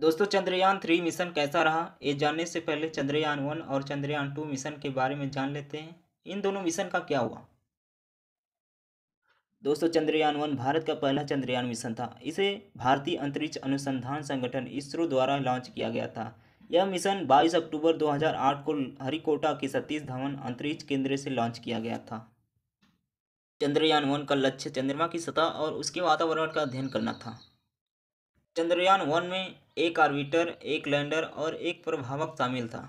दोस्तों Chandrayaan three mission कैसा रहा ये जानने से पहले चंद्रयान वन और चंद्रयान टू मिशन के बारे में जान लेते हैं इन दोनों मिशन का क्या हुआ दोस्तों चंद्रयान वन भारत का पहला चंद्रयान मिशन था इसे भारतीय अंतरिक्ष अनुसंधान संगठन इसरो द्वारा लॉन्च किया गया था यह मिशन 22 अक्टूबर 2008 को हरिकोटा के सतीश धवन अंतरिक्ष केंद्र से लॉन्च किया गया था चंद्रयान वन का लक्ष्य चंद्रमा की सतह और उसके वातावरण का अध्ययन करना था चंद्रयान वन में एक आर्बिटर एक लैंडर और एक प्रभावक शामिल था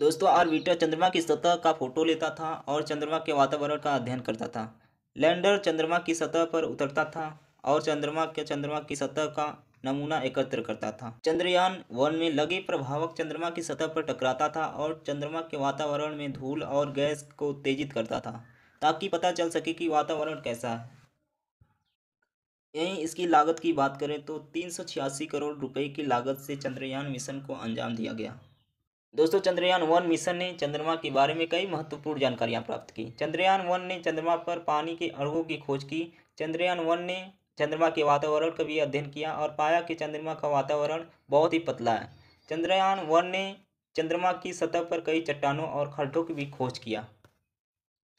दोस्तों आर्बिटर चंद्रमा की सतह का फोटो लेता था और चंद्रमा के वातावरण का अध्ययन करता था लैंडर चंद्रमा की सतह पर उतरता था और चंद्रमा के चंद्रमा की सतह का नमूना एकत्र करता था चंद्रयान वन में लगे प्रभावक चंद्रमा की सतह पर टकराता था और चंद्रमा के वातावरण में धूल और गैस को उत्तेजित करता था ताकि पता चल सके कि वातावरण कैसा है यहीं इसकी लागत की बात करें तो तीन सौ छियासी करोड़ रुपए की लागत से चंद्रयान मिशन को अंजाम दिया गया दोस्तों चंद्रयान वन मिशन ने चंद्रमा के बारे में कई महत्वपूर्ण जानकारियां प्राप्त की चंद्रयान वन ने चंद्रमा पर पानी के अड़गों की खोज की चंद्रयान वन ने चंद्रमा के वातावरण का भी अध्ययन किया और पाया कि चंद्रमा का वातावरण बहुत ही पतला है चंद्रयान वन ने चंद्रमा की सतह पर कई चट्टानों और खड्डों की भी खोज किया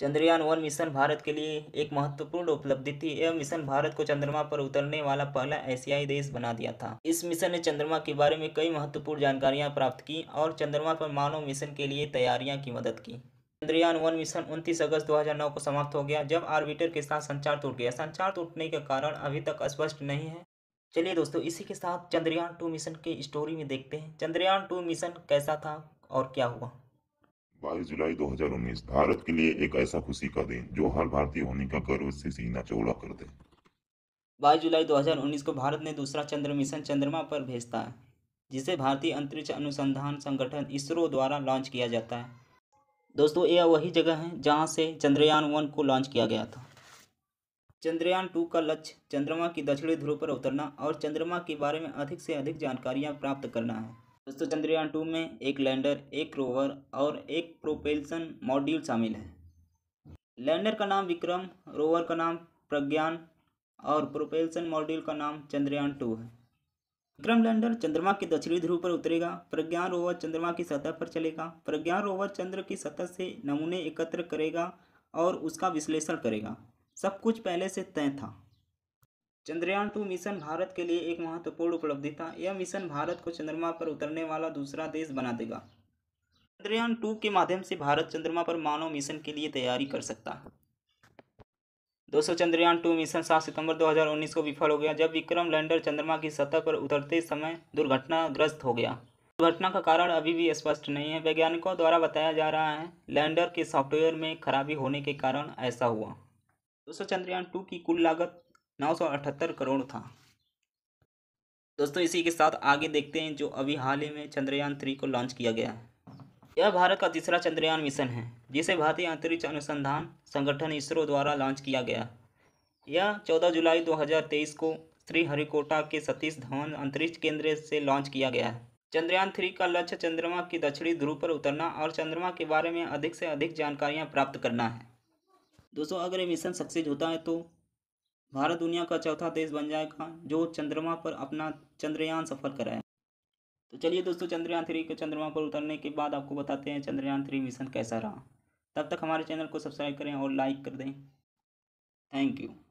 चंद्रयान वन मिशन भारत के लिए एक महत्वपूर्ण उपलब्धि थी यह मिशन भारत को चंद्रमा पर उतरने वाला पहला एशियाई देश बना दिया था इस मिशन ने चंद्रमा के बारे में कई महत्वपूर्ण जानकारियां प्राप्त की और चंद्रमा पर मानव मिशन के लिए तैयारियां की मदद की चंद्रयान वन मिशन 29 अगस्त 2009 को समाप्त हो गया जब आर्बिटर के साथ संचार टूट गया संचार टूटने का कारण अभी तक स्पष्ट नहीं है चलिए दोस्तों इसी के साथ चंद्रयान टू मिशन की स्टोरी में देखते हैं चंद्रयान टू मिशन कैसा था और क्या हुआ बाईस जुलाई 2019 भारत के लिए एक ऐसा खुशी का दिन जो हर भारतीय होने का गर्व से सीना चौड़ा कर दे बाईस जुलाई 2019 को भारत ने दूसरा चंद्र मिशन चंद्रमा पर भेजता है जिसे भारतीय अंतरिक्ष अनुसंधान संगठन इसरो द्वारा लॉन्च किया जाता है दोस्तों यह वही जगह है जहाँ से चंद्रयान वन को लॉन्च किया गया था चंद्रयान टू का लक्ष्य चंद्रमा की दक्षिणी ध्रुव पर उतरना और चंद्रमा के बारे में अधिक से अधिक जानकारियाँ प्राप्त करना है दोस्तों चंद्रयान टू में एक लैंडर एक रोवर और एक प्रोपेल्सन मॉड्यूल शामिल है लैंडर का नाम विक्रम रोवर का नाम प्रज्ञान और प्रोपेल्सन मॉड्यूल का नाम चंद्रयान टू है विक्रम लैंडर चंद्रमा के दक्षिणी ध्रुव पर उतरेगा प्रज्ञान रोवर चंद्रमा की सतह पर चलेगा प्रज्ञान रोवर चंद्र की सतह से नमूने एकत्र करेगा और उसका विश्लेषण करेगा सब कुछ पहले से तय था चंद्रयान टू मिशन भारत के लिए एक महत्वपूर्ण उपलब्धि था यह मिशन भारत को चंद्रमा पर उतरने वाला दूसरा देश बना देगा चंद्रयान टू के माध्यम से भारत चंद्रमा पर मानव मिशन के लिए तैयारी कर सकता है दोस्तों चंद्रयान टू मिशन सात सितंबर 2019 को विफल हो गया जब विक्रम लैंडर चंद्रमा की सतह पर उतरते समय दुर्घटनाग्रस्त हो गया दुर्घटना का कारण अभी भी स्पष्ट नहीं है वैज्ञानिकों द्वारा बताया जा रहा है लैंडर के सॉफ्टवेयर में खराबी होने के कारण ऐसा हुआ दोस्तों चंद्रयान टू की कुल लागत नौ सौ अठहत्तर करोड़ था दोस्तों इसी के साथ आगे देखते हैं जो अभी हाल ही में चंद्रयान थ्री को लॉन्च किया गया है यह भारत का तीसरा चंद्रयान मिशन है जिसे भारतीय अंतरिक्ष अनुसंधान संगठन इसरो द्वारा लॉन्च किया गया यह 14 जुलाई 2023 को श्रीहरिकोटा के सतीश धवन अंतरिक्ष केंद्र से लॉन्च किया गया है चंद्रयान थ्री का लक्ष्य चंद्रमा की दक्षिणी ध्रुव पर उतरना और चंद्रमा के बारे में अधिक से अधिक जानकारियां प्राप्त करना है दोस्तों अगर ये मिशन सक्सेस होता है तो भारत दुनिया का चौथा देश बन जाएगा जो चंद्रमा पर अपना चंद्रयान सफल कराए तो चलिए दोस्तों चंद्रयान थ्री के चंद्रमा पर उतरने के बाद आपको बताते हैं चंद्रयान थ्री मिशन कैसा रहा तब तक हमारे चैनल को सब्सक्राइब करें और लाइक कर दें थैंक यू